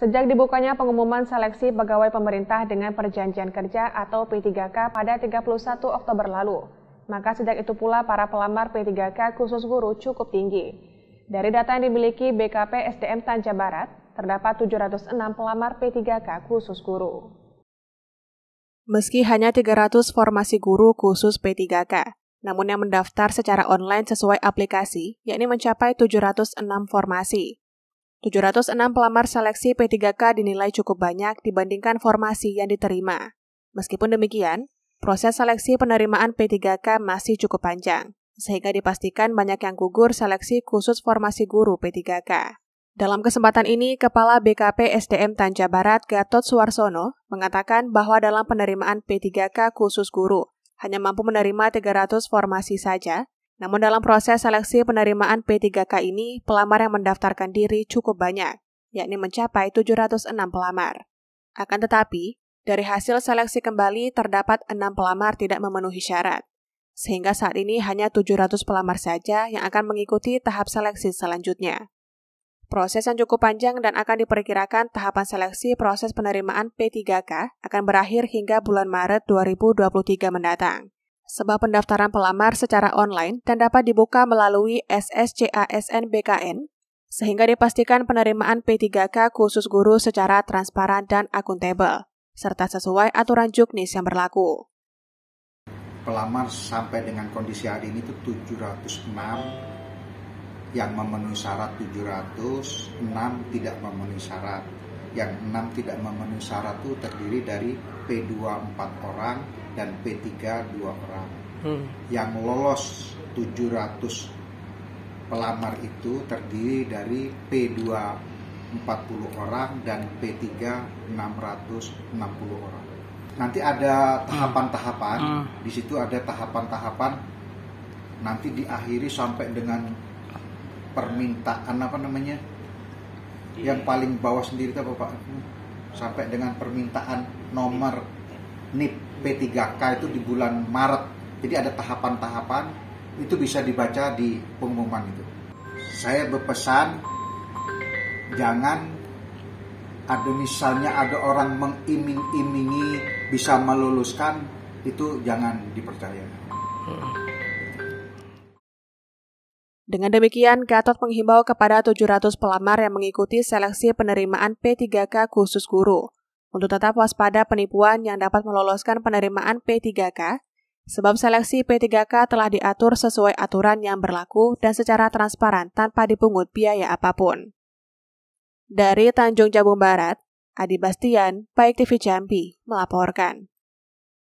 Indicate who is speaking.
Speaker 1: Sejak dibukanya pengumuman seleksi pegawai pemerintah dengan perjanjian kerja atau P3K pada 31 Oktober lalu, maka sejak itu pula para pelamar P3K khusus guru cukup tinggi. Dari data yang dimiliki BKP SDM Tanja Barat, terdapat 706 pelamar P3K khusus guru. Meski hanya 300 formasi guru khusus P3K, namun yang mendaftar secara online sesuai aplikasi, yakni mencapai 706 formasi. 706 pelamar seleksi P3K dinilai cukup banyak dibandingkan formasi yang diterima. Meskipun demikian, proses seleksi penerimaan P3K masih cukup panjang, sehingga dipastikan banyak yang gugur seleksi khusus formasi guru P3K. Dalam kesempatan ini, Kepala BKP SDM Tanja Barat Gatot Suarsono mengatakan bahwa dalam penerimaan P3K khusus guru, hanya mampu menerima 300 formasi saja, namun dalam proses seleksi penerimaan P3K ini, pelamar yang mendaftarkan diri cukup banyak, yakni mencapai 706 pelamar. Akan tetapi, dari hasil seleksi kembali terdapat 6 pelamar tidak memenuhi syarat. Sehingga saat ini hanya 700 pelamar saja yang akan mengikuti tahap seleksi selanjutnya. Proses yang cukup panjang dan akan diperkirakan tahapan seleksi proses penerimaan P3K akan berakhir hingga bulan Maret 2023 mendatang sebab pendaftaran pelamar secara online dan dapat dibuka melalui SSCASN BKN sehingga dipastikan penerimaan P3K khusus guru secara transparan dan akuntabel, serta sesuai aturan juknis yang berlaku.
Speaker 2: Pelamar sampai dengan kondisi hari ini itu 706 yang memenuhi syarat 706 tidak memenuhi syarat yang enam tidak memenuhi syarat itu terdiri dari P2 4 orang dan P3 2 orang. Hmm. Yang lolos 700 pelamar itu terdiri dari P2 40 orang dan P3 660 orang. Nanti ada tahapan-tahapan, hmm. hmm. di situ ada tahapan-tahapan nanti diakhiri sampai dengan permintaan apa namanya? Iya. yang paling bawah sendiri itu apa Pak? Sampai dengan permintaan nomor NIP P3K itu di bulan Maret. Jadi ada tahapan-tahapan itu bisa dibaca di pengumuman itu. Saya berpesan jangan ada misalnya ada orang mengiming-imingi bisa meluluskan itu jangan dipercaya. Hmm.
Speaker 1: Dengan demikian, Gatot menghimbau kepada 700 pelamar yang mengikuti seleksi penerimaan P3K khusus guru untuk tetap waspada penipuan yang dapat meloloskan penerimaan P3K, sebab seleksi P3K telah diatur sesuai aturan yang berlaku dan secara transparan tanpa dipungut biaya apapun. Dari Tanjung Jabung Barat, Adi Bastian, Baik TV Jambi, melaporkan.